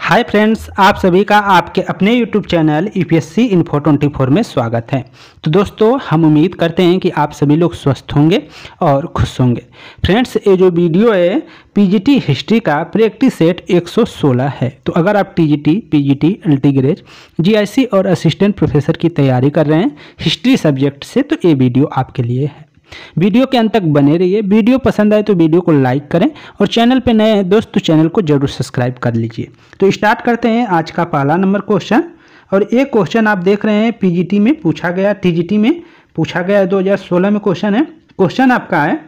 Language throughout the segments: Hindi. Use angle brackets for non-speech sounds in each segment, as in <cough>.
हाय फ्रेंड्स आप सभी का आपके अपने YouTube channel E P S C info twenty four में स्वागत है तो दोस्तों हम उम्मीद करते हैं कि आप सभी लोग स्वस्थ होंगे और खुश होंगे फ्रेंड्स ये जो वीडियो है पीजीटी हिस्ट्री का प्रैक्टिस सेट 116 है तो अगर आप टीजीटी, पीजीटी, अल्टीग्रेड, जीआईसी और असिस्टेंट प्रोफेसर की तैयारी कर रहे हैं हिस्ट्री सब्जेक्ट से तो ये वीडियो आपके लिए है वीडियो के अंत तक बने रहिए वीडियो पसंद आए तो वीडियो को लाइक करें और चैनल पर नए हैं दोस्त तो चैनल को जरूर सब्सक्राइब कर लीजिए तो स्टार्ट करते हैं आज का पहला नंबर क्वेश्चन और एक क्वेश्चन आप देख रहे हैं पीजीटी में पूछा गया टीजीटी में पूछा गया है 2016 में क्वेश्चन है क्वेश्चन आपका है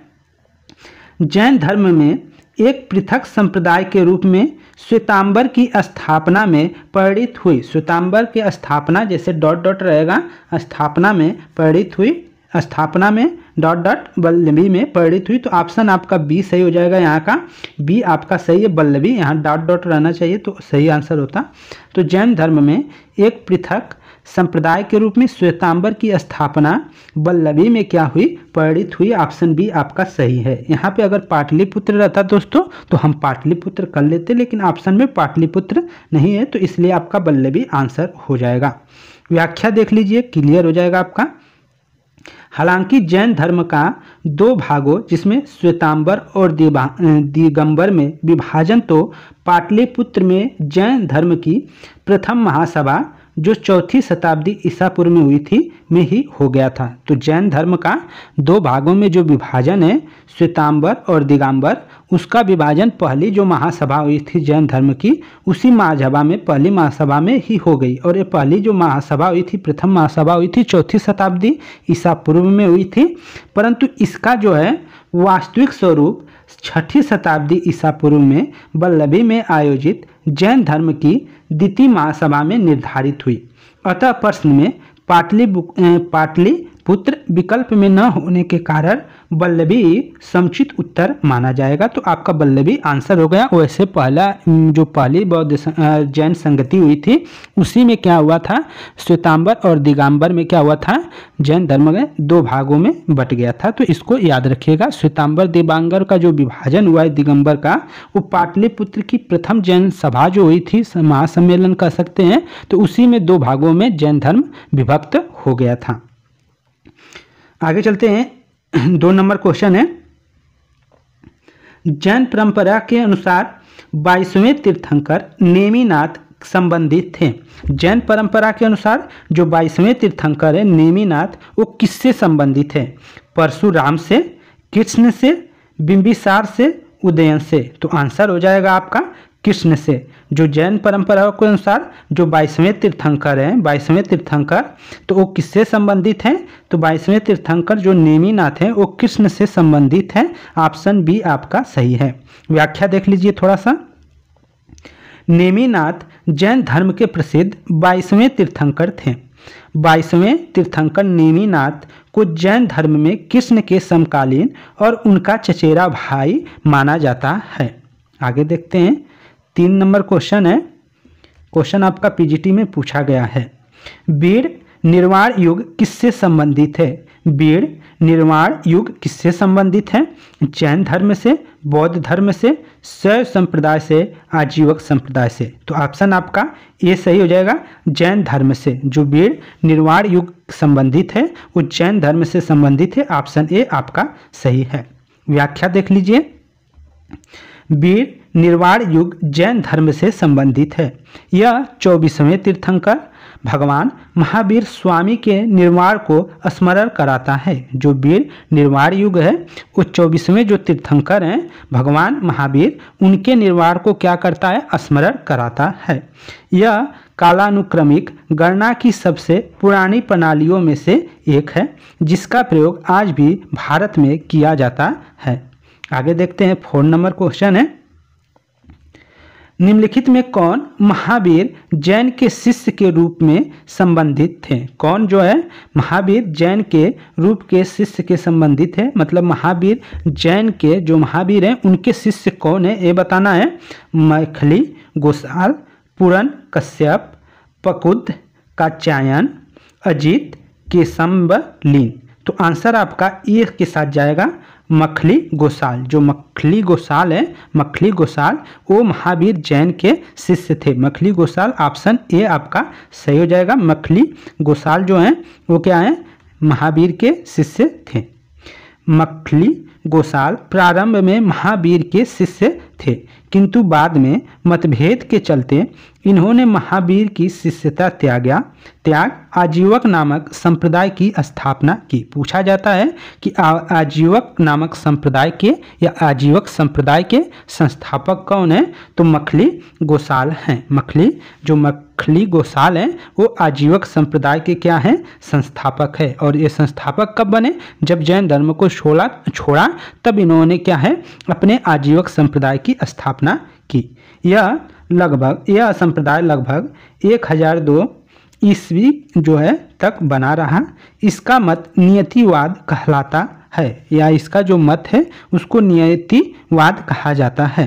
जैन धर्म में एक पृथक संप्रदाय के रूप में श्वेतांबर की स्थापना में परिणित हुई श्वेतांबर की स्थापना जैसे डॉट डॉट रहेगा स्थापना में परिणित हुई स्थापना में डॉट डॉट बल्लभी में परिणित हुई तो ऑप्शन आपका बी सही हो जाएगा यहाँ का बी आपका सही है बल्लभी यहाँ डॉट डॉट रहना चाहिए तो सही आंसर होता तो जैन धर्म में एक पृथक संप्रदाय के रूप में श्वेतांबर की स्थापना बल्लभी में क्या हुई परिणित हुई ऑप्शन बी आपका सही है यहाँ पे अगर पाटलिपुत्र रहता दोस्तों तो हम पाटलिपुत्र कर लेते लेकिन ऑप्शन में पाटलिपुत्र नहीं है तो इसलिए आपका बल्लभी आंसर हो जाएगा व्याख्या देख लीजिए क्लियर हो जाएगा आपका हालांकि जैन धर्म का दो भागों जिसमें श्वेतांबर और दिगंबर में विभाजन तो पाटलिपुत्र में जैन धर्म की प्रथम महासभा जो चौथी शताब्दी ईसापुर में हुई थी में ही हो गया था तो जैन धर्म का दो भागों में जो विभाजन है श्वेतांबर और दिगंबर उसका विभाजन पहली जो महासभा हुई थी जैन धर्म की उसी महासभा में पहली महासभा में ही हो गई और ये पहली जो महासभा हुई थी प्रथम महासभा हुई थी चौथी शताब्दी ईसा पूर्व में हुई थी परंतु इसका जो है वास्तविक स्वरूप छठी शताब्दी ईसा पूर्व में बल्लभी में आयोजित जैन धर्म की द्वितीय महासभा में निर्धारित हुई अतः प्रश्न में पाटली पाटली पुत्र विकल्प में न होने के कारण बल्लभी समुचित उत्तर माना जाएगा तो आपका बल्लभी आंसर हो गया वैसे पहला जो पहली बौद्ध जैन संगति हुई थी उसी में क्या हुआ था श्वेतांबर और दिगंबर में क्या हुआ था जैन धर्म में दो भागों में बट गया था तो इसको याद रखिएगा श्वेतांबर दिबांगर का जो विभाजन हुआ है दिगंबर का वो पाटलिपुत्र की प्रथम जैन सभा जो हुई थी महासम्मेलन कह सकते हैं तो उसी में दो भागों में जैन धर्म विभक्त हो गया था आगे चलते हैं <clears throat> दो नंबर क्वेश्चन है जैन परंपरा के अनुसार बाईसवें तीर्थंकर नेमीनाथ संबंधित थे जैन परंपरा के अनुसार जो बाईसवें तीर्थंकर है नेमीनाथ वो किससे संबंधित है परशुराम से कृष्ण से बिंबिसार से उदयन से तो आंसर हो जाएगा आपका कृष्ण से जो जैन परंपराओं के अनुसार जो बाईसवें तीर्थंकर हैं बाईसवें तीर्थंकर तो वो किससे संबंधित हैं तो बाईसवें तीर्थंकर जो नेमीनाथ हैं वो कृष्ण से संबंधित हैं ऑप्शन बी आपका सही है व्याख्या देख लीजिए थोड़ा सा नेमीनाथ जैन धर्म के प्रसिद्ध बाईसवें तीर्थंकर थे बाईसवें तीर्थंकर नेमीनाथ को जैन धर्म में कृष्ण के समकालीन और उनका चचेरा भाई माना जाता है आगे देखते हैं तीन नंबर क्वेश्चन है क्वेश्चन आपका पीजीटी में पूछा गया है वीर निर्वाण युग किससे संबंधित है वीर निर्वाण युग किससे संबंधित है जैन धर्म से बौद्ध धर्म से शैव संप्रदाय से आजीवक संप्रदाय से तो ऑप्शन आपका ए सही हो जाएगा जैन धर्म से जो वीर निर्वाण युग संबंधित है वो जैन धर्म से संबंधित है ऑप्शन ए आपका सही है व्याख्या देख लीजिए वीर निर्वाण युग जैन धर्म से संबंधित है यह चौबीसवें तीर्थंकर भगवान महावीर स्वामी के निर्वाण को स्मरण कराता है जो वीर निर्वाण युग है वो चौबीसवें जो तीर्थंकर हैं भगवान महावीर उनके निर्वाण को क्या करता है स्मरण कराता है यह कालानुक्रमिक गणना की सबसे पुरानी प्रणालियों में से एक है जिसका प्रयोग आज भी भारत में किया जाता है आगे देखते हैं फोर नंबर क्वेश्चन है निम्नलिखित में कौन महावीर जैन के शिष्य के रूप में संबंधित थे कौन जो है महावीर जैन के रूप के शिष्य के संबंधित है मतलब महावीर जैन के जो महावीर हैं उनके शिष्य कौन है ये बताना है मैखली गोसाल पुरन कश्यप पकुद काचायन अजीत केशम्बलीन तो आंसर आपका ए के साथ जाएगा मखली गोसाल जो मखली गोसाल है मखली गोसाल वो महावीर जैन के शिष्य थे मखली गोसाल ऑप्शन ए आपका सही हो जाएगा मखली गोसाल जो हैं वो क्या हैं महावीर के शिष्य थे मखली गोसाल प्रारंभ में महावीर के शिष्य थे किंतु बाद में मतभेद के चलते इन्होंने महावीर की शिष्यता त्यागा त्याग आजीवक नामक संप्रदाय की स्थापना की पूछा जाता है कि आ, आजीवक नामक संप्रदाय के या आजीवक संप्रदाय के संस्थापक कौन है तो मखली गोसाल हैं मखली जो मखली गोसाल हैं वो आजीवक संप्रदाय के क्या हैं संस्थापक है और ये संस्थापक कब बने जब जैन धर्म को छोड़ा छोड़ा तब इन्होंने क्या है अपने आजीवक संप्रदाय की स्थापना की यह लगभग यह संप्रदाय लगभग एक हजार दो ईस्वी जो है तक बना रहा इसका मत नियतिवाद कहलाता है या इसका जो मत है उसको नियतिवाद कहा जाता है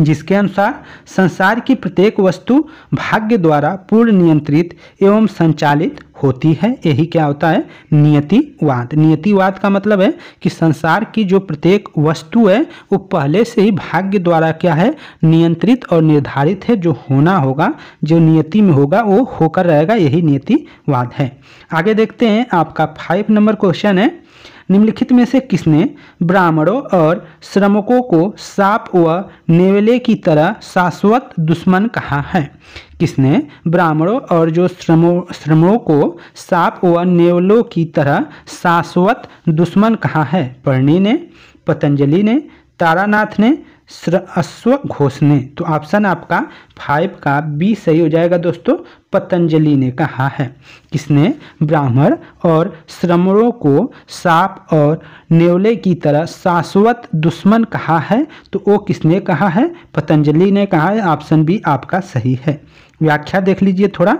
जिसके अनुसार संसार की प्रत्येक वस्तु भाग्य द्वारा पूर्ण नियंत्रित एवं संचालित होती है यही क्या होता है नियतिवाद नियतिवाद का मतलब है कि संसार की जो प्रत्येक वस्तु है वो पहले से ही भाग्य द्वारा क्या है नियंत्रित और निर्धारित है जो होना होगा जो नियति में होगा वो होकर रहेगा यही नियतिवाद है आगे देखते हैं आपका फाइव नंबर क्वेश्चन है निम्नलिखित में से किसने ब्राह्मणों और श्रमिकों को साप व नेवले की तरह शाश्वत दुश्मन कहा है किसने ब्राह्मणों और जो श्रमो श्रमों को साप व नेवलों की तरह शाश्वत दुश्मन कहा है पर्णी ने पतंजलि ने तारानाथ ने अश्व घोष ने तो ऑप्शन आपका फाइव का बी सही हो जाएगा दोस्तों पतंजलि ने कहा है किसने ब्राह्मण और श्रमणों को साप और नेवले की तरह शाश्वत दुश्मन कहा है तो वो किसने कहा है पतंजलि ने कहा है ऑप्शन भी आपका सही है व्याख्या देख लीजिए थोड़ा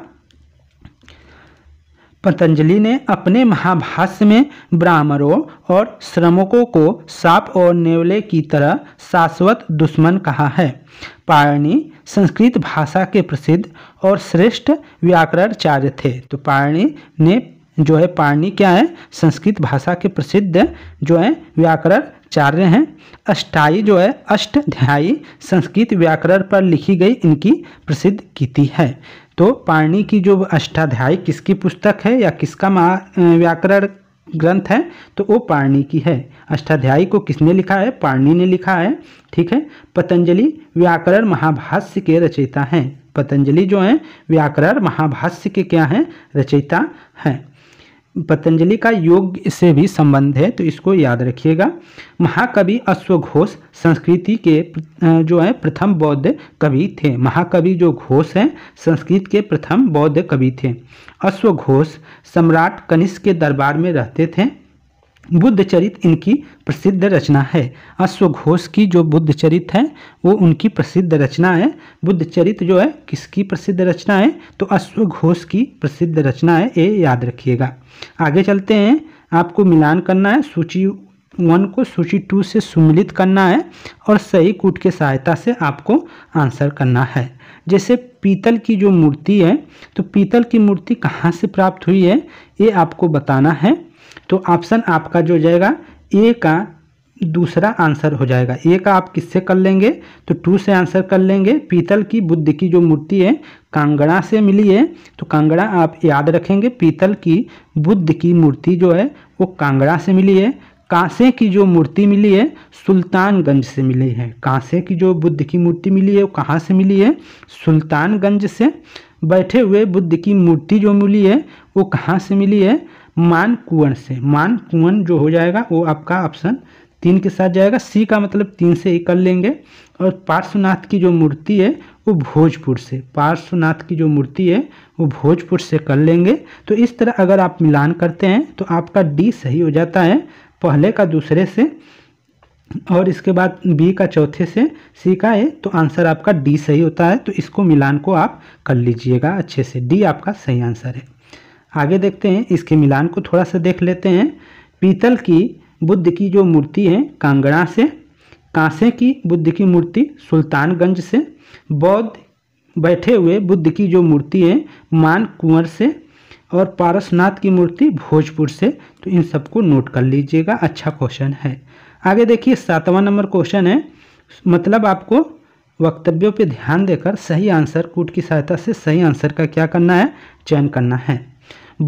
पतंजलि ने अपने महाभाष्य में ब्राह्मणों और श्रमिकों को साप और नेवले की तरह शाश्वत दुश्मन कहा है पारणी संस्कृत भाषा के प्रसिद्ध और श्रेष्ठ व्याकरणचार्य थे तो पारणी ने जो है पारणी क्या है संस्कृत भाषा के प्रसिद्ध जो है व्याकरण चार्य हैं अष्टाई जो है अष्टाध्यायी संस्कृत व्याकरण पर लिखी गई इनकी प्रसिद्ध कीति है तो पाणी की जो अष्टाध्यायी किसकी पुस्तक है या किसका व्याकरण ग्रंथ है तो वो पाणी की है अष्टाध्यायी को किसने लिखा है पाणी ने लिखा है ठीक है पतंजलि व्याकरण महाभाष्य के रचयिता हैं पतंजलि जो हैं व्याकरण महाभाष्य के क्या हैं रचयिता हैं पतंजलि का योग से भी संबंध है तो इसको याद रखिएगा महाकवि अश्वघोष संस्कृति के जो है प्रथम बौद्ध कवि थे महाकवि जो घोष हैं संस्कृत के प्रथम बौद्ध कवि थे अश्वघोष सम्राट कनिष्क के दरबार में रहते थे बुद्ध चरित इनकी प्रसिद्ध रचना है अश्वघोष की जो बुद्ध चरित है वो उनकी प्रसिद्ध रचना है बुद्ध चरित जो है किसकी प्रसिद्ध रचना है तो अश्वघोष की प्रसिद्ध रचना है ये याद रखिएगा आगे चलते हैं आपको मिलान करना है सूची वन को सूची टू से सुमिलित करना है और सही कूट के सहायता से आपको आंसर करना है जैसे पीतल की जो मूर्ति है तो पीतल की मूर्ति कहाँ से प्राप्त हुई है ये आपको बताना है तो ऑप्शन आपका जो जाएगा ए का दूसरा आंसर हो जाएगा ए का आप किससे कर लेंगे तो टू से आंसर कर लेंगे पीतल की बुद्ध की जो मूर्ति है कांगड़ा से मिली है तो कांगड़ा आप याद रखेंगे पीतल की बुद्ध की मूर्ति जो है वो कांगड़ा से मिली है कांसे की जो मूर्ति मिली है सुल्तानगंज से मिली है कांसे की जो बुद्ध की मूर्ति मिली है वो कहाँ से मिली है सुल्तानगंज से बैठे हुए बुद्ध की मूर्ति जो मिली है वो कहाँ से मिली है मान मानकुअन से मान मानकुअन जो हो जाएगा वो आपका ऑप्शन तीन के साथ जाएगा सी का मतलब तीन से एक कर लेंगे और पार्श्वनाथ की जो मूर्ति है वो भोजपुर से पार्श्वनाथ की जो मूर्ति है वो भोजपुर से कर लेंगे तो इस तरह अगर आप मिलान करते हैं तो आपका डी सही हो जाता है पहले का दूसरे से और इसके बाद बी का चौथे से सी का है तो आंसर आपका डी सही होता है तो इसको मिलान को आप कर लीजिएगा अच्छे से डी आपका सही आंसर है आगे देखते हैं इसके मिलान को थोड़ा सा देख लेते हैं पीतल की बुद्ध की जो मूर्ति है कांगड़ा से कांसे की बुद्ध की मूर्ति सुल्तानगंज से बौद्ध बैठे हुए बुद्ध की जो मूर्ति है मान कुंवर से और पारसनाथ की मूर्ति भोजपुर से तो इन सबको नोट कर लीजिएगा अच्छा क्वेश्चन है आगे देखिए सातवां नंबर क्वेश्चन है मतलब आपको वक्तव्यों पे ध्यान देकर सही आंसर कूट की सहायता से सही आंसर का क्या करना है चयन करना है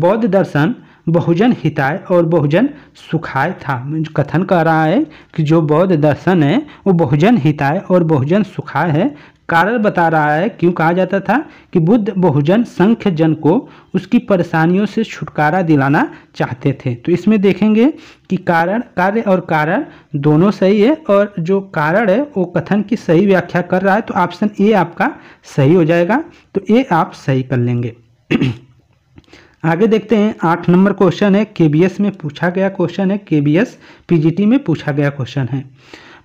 बौद्ध दर्शन बहुजन हिताय और बहुजन सुखाय था कथन कह रहा है कि जो बौद्ध दर्शन है वो बहुजन हिताय और बहुजन सुखाय है कारण बता रहा है क्यों कहा जाता था कि बुद्ध बहुजन संख्य जन को उसकी परेशानियों से छुटकारा दिलाना चाहते थे तो इसमें देखेंगे कि कारण कार्य और कारण दोनों सही है और जो कारण है वो कथन की सही व्याख्या कर रहा है तो ऑप्शन ए आपका सही हो जाएगा तो ए आप सही कर लेंगे <clears throat> आगे देखते हैं आठ नंबर क्वेश्चन है केबीएस में पूछा गया क्वेश्चन है केबीएस पीजीटी में पूछा गया क्वेश्चन है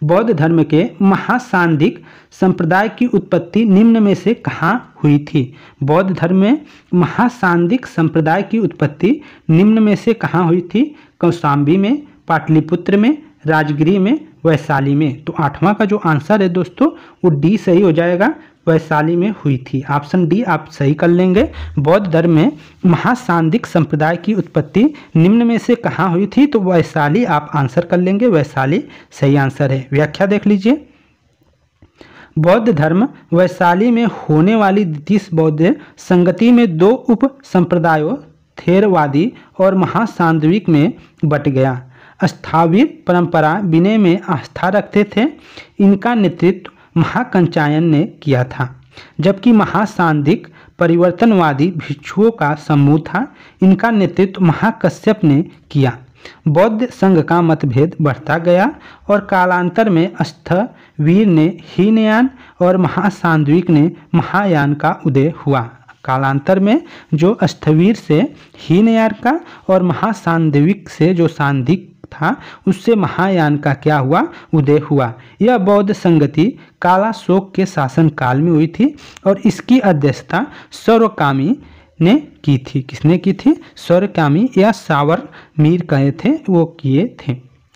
बौद्ध धर्म के महासांधिक संप्रदाय की उत्पत्ति निम्न में से कहाँ हुई थी बौद्ध धर्म में महासांधिक संप्रदाय की उत्पत्ति निम्न में से कहाँ हुई थी कौशाम्बी में पाटलिपुत्र में राजगिरी में वैशाली में तो आठवां का जो आंसर है दोस्तों वो डी सही हो जाएगा वैशाली में हुई थी ऑप्शन डी आप सही कर लेंगे बौद्ध धर्म में महासांधिक संप्रदाय की उत्पत्ति निम्न में से कहाँ हुई थी तो वैशाली आप आंसर कर लेंगे वैशाली सही आंसर है व्याख्या देख लीजिए बौद्ध धर्म वैशाली में होने वाली द्वितीय बौद्ध संगति में दो उप संप्रदायों थेरवादी और महासांधविक में बट गया अस्थावित परंपरा विनय में आस्था रखते थे इनका नेतृत्व महाकंचायन ने किया था जबकि महासांधिक परिवर्तनवादी भिक्षुओं का समूह था इनका नेतृत्व महाकश्यप ने किया बौद्ध संघ का मतभेद बढ़ता गया और कालांतर में अस्थ वीर ने हीनयान और महासांद्विक ने महायान का उदय हुआ कालांतर में जो अस्थवीर से हीनयान का और महासांधविक से जो सांधिक था उससे महायान का क्या हुआ उदय हुआ यह बौद्ध संगति काला शोक के शासन काल में हुई थी और इसकी अध्यक्षता सर्वकामी ने की थी किसने की थी सर्वकामी या सावर मीर कहे थे वो किए थे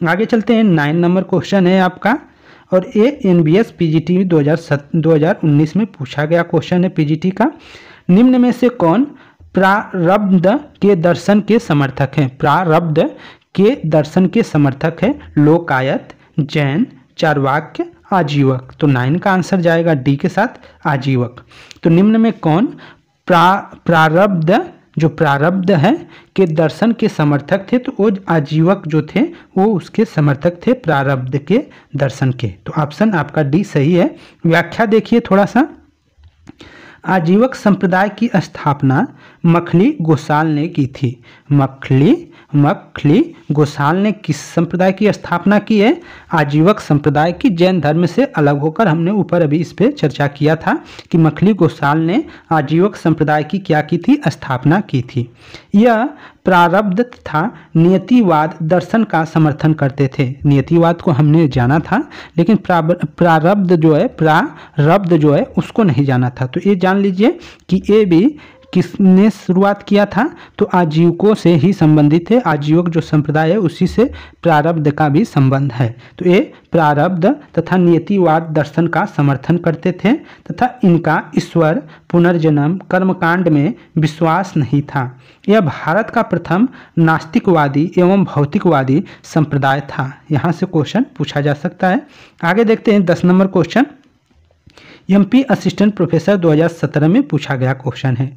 आगे चलते हैं नाइन नंबर क्वेश्चन है आपका और ये N B S P G T में पूछा गया क्वेश्चन है पी का निम्न में से कौन प्रारब्ध के दर्शन के समर्थक हैं प्रारब्ध के दर्शन के समर्थक है लोकायत जैन चारवाक्य आजीवक तो नाइन का आंसर जाएगा डी के साथ आजीवक तो निम्न में कौन प्रा प्रारब्ध जो प्रारब्ध है के दर्शन के समर्थक थे तो वो आजीवक जो थे वो उसके समर्थक थे प्रारब्ध के दर्शन के तो ऑप्शन आपका डी सही है व्याख्या देखिए थोड़ा सा आजीवक संप्रदाय की स्थापना मखली गोसाल ने की थी मखली मखली गोसाल ने किस संप्रदाय की स्थापना की है आजीवक संप्रदाय की जैन धर्म से अलग होकर हमने ऊपर अभी इस पर चर्चा किया था कि मखली गोसाल ने आजीवक संप्रदाय की क्या की थी स्थापना की थी यह प्रारब्ध तथा नियतिवाद दर्शन का समर्थन करते थे नियतिवाद को हमने जाना था लेकिन प्रारब्ध जो है प्रारब्ध जो है उसको नहीं जाना था तो ये जान लीजिए कि ये भी किसने शुरुआत किया था तो आजीविकों से ही संबंधित है आजीविक जो संप्रदाय है उसी से प्रारब्ध का भी संबंध है तो ये प्रारब्ध तथा नियतिवाद दर्शन का समर्थन करते थे तथा इनका ईश्वर पुनर्जन्म कर्मकांड में विश्वास नहीं था यह भारत का प्रथम नास्तिकवादी एवं भौतिकवादी संप्रदाय था यहाँ से क्वेश्चन पूछा जा सकता है आगे देखते हैं दस नंबर क्वेश्चन एमपी असिस्टेंट प्रोफेसर 2017 में पूछा गया क्वेश्चन है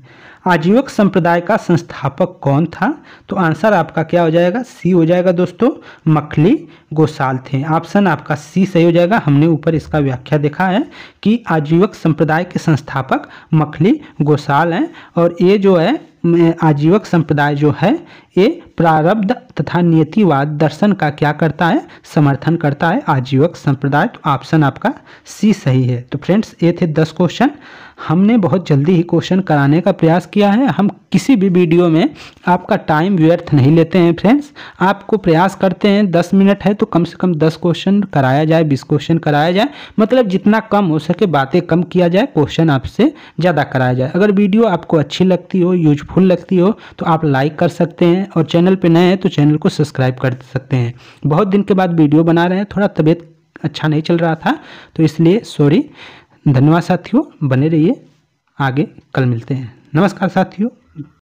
आजीवक संप्रदाय का संस्थापक कौन था तो आंसर आपका क्या हो जाएगा सी हो जाएगा दोस्तों मखली गोसाल थे ऑप्शन आपका सी सही हो जाएगा हमने ऊपर इसका व्याख्या देखा है कि आजीवक संप्रदाय के संस्थापक मखली गोसाल हैं और ये जो है आजीवक संप्रदाय जो है ये प्रारब्ध तथा नियतिवाद दर्शन का क्या करता है समर्थन करता है आजीवक संप्रदाय तो ऑप्शन आपका सी सही है तो फ्रेंड्स ये थे दस क्वेश्चन हमने बहुत जल्दी ही क्वेश्चन कराने का प्रयास किया है हम किसी भी वीडियो में आपका टाइम व्यर्थ नहीं लेते हैं फ्रेंड्स आपको प्रयास करते हैं दस मिनट है तो कम से कम दस क्वेश्चन कराया जाए बीस क्वेश्चन कराया जाए मतलब जितना कम हो सके बातें कम किया जाए क्वेश्चन आपसे ज़्यादा कराया जाए अगर वीडियो आपको अच्छी लगती हो यूजफुल लगती हो तो आप लाइक कर सकते हैं और चैनल पर नए हैं तो चैनल को सब्सक्राइब कर सकते हैं बहुत दिन के बाद वीडियो बना रहे हैं थोड़ा तबीयत अच्छा नहीं चल रहा था तो इसलिए सॉरी धन्यवाद साथियों बने रहिए आगे कल मिलते हैं नमस्कार साथियों